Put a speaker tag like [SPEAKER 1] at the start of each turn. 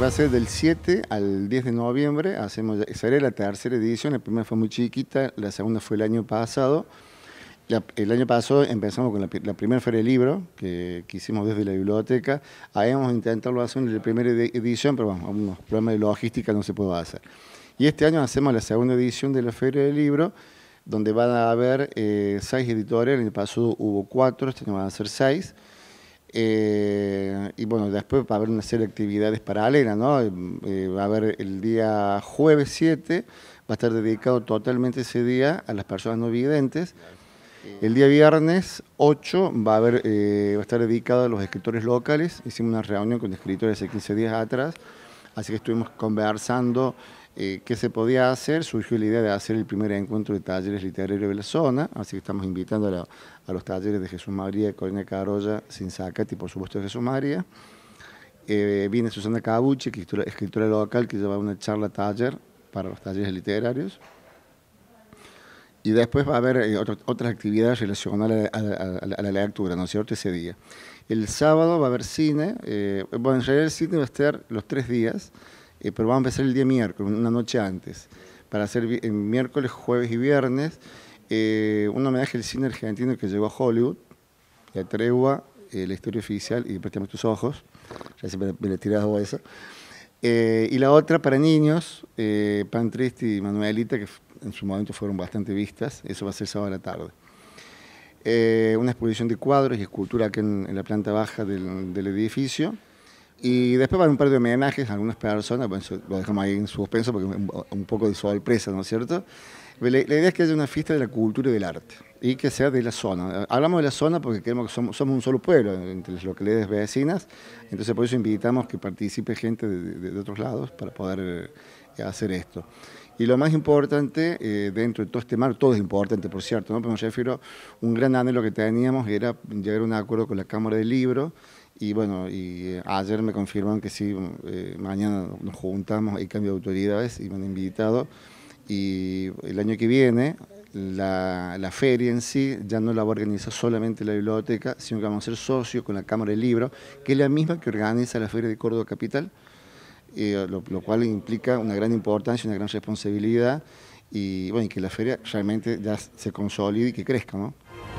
[SPEAKER 1] va a ser del 7 al 10 de noviembre. Hacemos, era la tercera edición, la primera fue muy chiquita, la segunda fue el año pasado. el año pasado empezamos con la, primera feria de libro que, hicimos desde la biblioteca. Habíamos intentado hacer en la primera edición, pero vamos unos problemas de logística no se pudo hacer. Y este año hacemos la segunda edición de la feria de libro, donde van a haber eh, seis editores, En el pasado hubo cuatro, este año van a ser seis. Eh, y bueno, después va a haber una serie de actividades paralelas, ¿no? Eh, eh, va a haber el día jueves 7, va a estar dedicado totalmente ese día a las personas no videntes. El día viernes 8 va a, haber, va a estar dedicado a los escritores locales. Hicimos una reunión con escritores hace 15 días atrás, así que estuvimos conversando eh, ¿Qué se podía hacer, surgió la idea de hacer el primer encuentro de talleres literarios de la zona, así que estamos invitando a, los talleres de Jesús María, Corina Carolla, y por supuesto Jesús María. Eh, viene Susana Cabuche, escritora, local, que lleva una charla taller para los talleres literarios. Y después va a haber eh, otras actividades relacionadas a, a la, lectura, ¿no es cierto?, ese día. El sábado va a haber cine, eh, bueno, en realidad el cine va a estar los tres días, eh, pero vamos a empezar el día miércoles, una noche antes, para hacer eh, miércoles, jueves y viernes eh, un homenaje al cine argentino que llegó a Hollywood, la tregua, eh, la historia oficial y préstame tus ojos, ya se me le eso. y la otra para niños, eh, Pan Triste y Manuelita, que en su momento fueron bastante vistas, eso va a ser sábado a la tarde. una exposición de cuadros y escultura aquí en, la planta baja del edificio. Y después van un par de homenajes a algunas personas, lo dejamos ahí en suspenso porque es un poco de sorpresa, ¿no es cierto? La, idea es que haya una fiesta de la cultura y del arte y que sea de la zona. Hablamos de la zona porque queremos que somos, somos un solo pueblo entre las localidades vecinas, entonces por eso invitamos que participe gente de, otros lados para poder eh, hacer esto. Y lo más importante, eh, dentro de todo este mar, todo es importante, por cierto, ¿no? pero me refiero, un gran anhelo que teníamos era llegar a un acuerdo con la Cámara del Libro y bueno, y eh, ayer me confirmaron que sí, mm, eh, mañana nos juntamos, hay cambio de autoridades y me han invitado. Y el año que viene, la, feria en sí ya no la va a organizar solamente la biblioteca, sino que vamos a ser socios con la Cámara de Libro, que es la misma que organiza la Feria de Córdoba Capital, eh, lo, cual implica una gran importancia, una gran responsabilidad, y bueno, que la feria realmente ya se consolide y que crezca, ¿no?